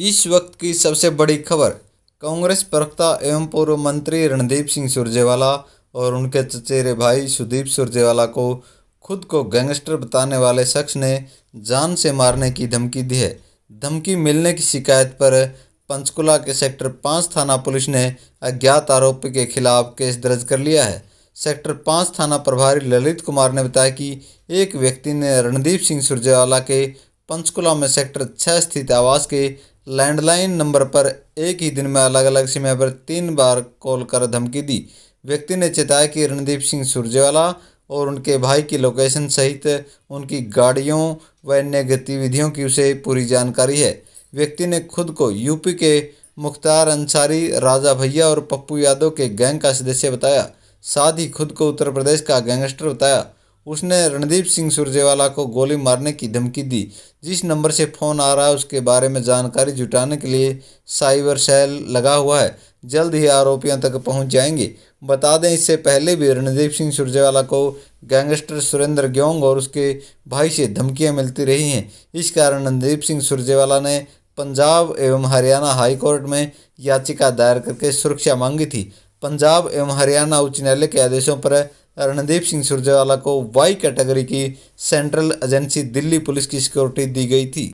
इस वक्त की सबसे बड़ी खबर कांग्रेस प्रवक्ता एवं पूर्व मंत्री रणदीप सिंह सुरजेवाला और उनके चचेरे भाई सुदीप सुरजेवाला को खुद को गैंगस्टर बताने वाले शख्स ने जान से मारने की धमकी दी है धमकी मिलने की शिकायत पर पंचकुला के सेक्टर पाँच थाना पुलिस ने अज्ञात आरोपी के खिलाफ केस दर्ज कर लिया है सेक्टर पाँच थाना प्रभारी ललित कुमार ने बताया कि एक व्यक्ति ने रणदीप सिंह सुरजेवाला के पंचकुला में सेक्टर छः स्थित आवास के लैंडलाइन नंबर पर एक ही दिन में अलग अलग समय पर तीन बार कॉल कर धमकी दी व्यक्ति ने चेताया कि रणदीप सिंह सुरजेवाला और उनके भाई की लोकेशन सहित उनकी गाड़ियों व अन्य गतिविधियों की उसे पूरी जानकारी है व्यक्ति ने खुद को यूपी के मुख्तार अंसारी राजा भैया और पप्पू यादव के गैंग का सदस्य बताया साथ ही खुद को उत्तर प्रदेश का गैंगस्टर बताया उसने रणदीप सिंह सुरजेवाला को गोली मारने की धमकी दी जिस नंबर से फ़ोन आ रहा है उसके बारे में जानकारी जुटाने के लिए साइबर सेल लगा हुआ है जल्द ही आरोपियों तक पहुंच जाएंगे बता दें इससे पहले भी रणदीप सिंह सुरजेवाला को गैंगस्टर सुरेंद्र ग्योंग और उसके भाई से धमकियां मिलती रही हैं इस कारण रणदीप सिंह सुरजेवाला ने पंजाब एवं हरियाणा हाईकोर्ट में याचिका दायर करके सुरक्षा मांगी थी पंजाब एवं हरियाणा उच्च न्यायालय के आदेशों पर रणदीप सिंह सुरजेवाला को वाई कैटेगरी की सेंट्रल एजेंसी दिल्ली पुलिस की सिक्योरिटी दी गई थी